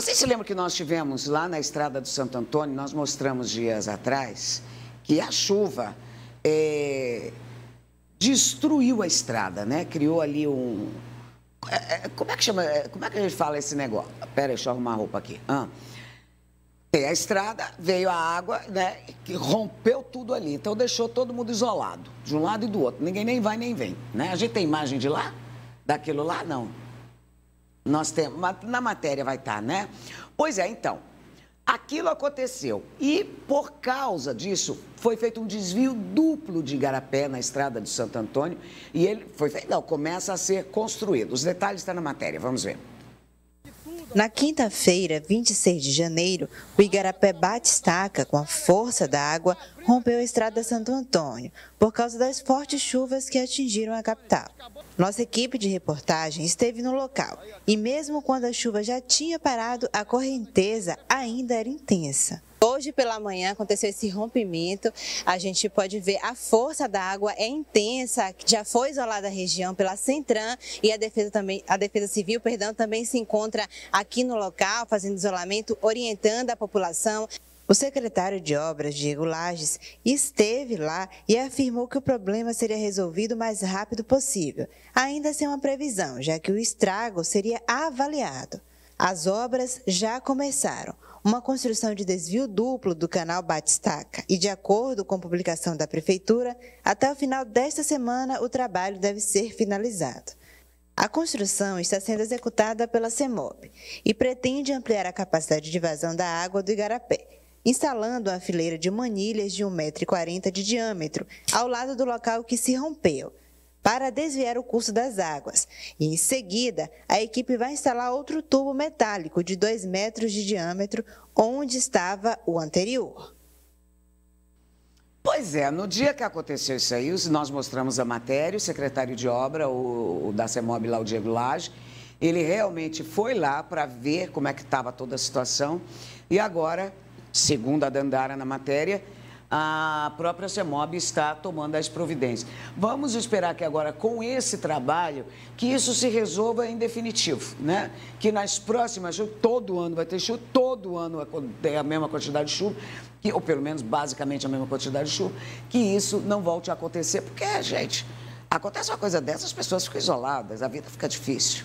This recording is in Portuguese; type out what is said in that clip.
Vocês se lembram que nós tivemos lá na Estrada do Santo Antônio, nós mostramos dias atrás, que a chuva é, destruiu a estrada, né? Criou ali um... É, é como é que chama? É, como é que a gente fala esse negócio? Pera, deixa eu arrumar a roupa aqui. Ah. Tem a estrada, veio a água, né? Que rompeu tudo ali. Então deixou todo mundo isolado, de um lado e do outro. Ninguém nem vai nem vem, né? A gente tem imagem de lá? Daquilo lá, não. Nós temos, na matéria vai estar, tá, né? Pois é, então, aquilo aconteceu. E por causa disso, foi feito um desvio duplo de Igarapé na estrada de Santo Antônio e ele foi feito, não, começa a ser construído. Os detalhes estão tá na matéria, vamos ver. Na quinta-feira, 26 de janeiro, o Igarapé bate estaca com a força da água rompeu a estrada Santo Antônio por causa das fortes chuvas que atingiram a capital. Nossa equipe de reportagem esteve no local e, mesmo quando a chuva já tinha parado, a correnteza ainda era intensa. Hoje pela manhã aconteceu esse rompimento, a gente pode ver a força da água é intensa, já foi isolada a região pela Centran e a defesa, também, a defesa civil perdão, também se encontra aqui no local fazendo isolamento, orientando a população. O secretário de Obras, Diego Lages, esteve lá e afirmou que o problema seria resolvido o mais rápido possível, ainda sem uma previsão, já que o estrago seria avaliado. As obras já começaram. Uma construção de desvio duplo do canal Batistaca e, de acordo com publicação da Prefeitura, até o final desta semana o trabalho deve ser finalizado. A construção está sendo executada pela CEMOB e pretende ampliar a capacidade de vazão da água do Igarapé instalando a fileira de manilhas de 1,40m de diâmetro ao lado do local que se rompeu, para desviar o curso das águas. E em seguida, a equipe vai instalar outro tubo metálico de 2 metros de diâmetro onde estava o anterior. Pois é, no dia que aconteceu isso aí, nós mostramos a matéria, o secretário de obra, o, o da CEMOB lá, o Diego Lage, ele realmente foi lá para ver como é que estava toda a situação e agora segundo a Dandara na matéria, a própria CEMOB está tomando as providências. Vamos esperar que agora, com esse trabalho, que isso se resolva em definitivo, né? Que nas próximas, todo ano vai ter chuva, todo ano tem a mesma quantidade de chuva, que, ou pelo menos basicamente a mesma quantidade de chuva, que isso não volte a acontecer, porque, gente, acontece uma coisa dessas, as pessoas ficam isoladas, a vida fica difícil.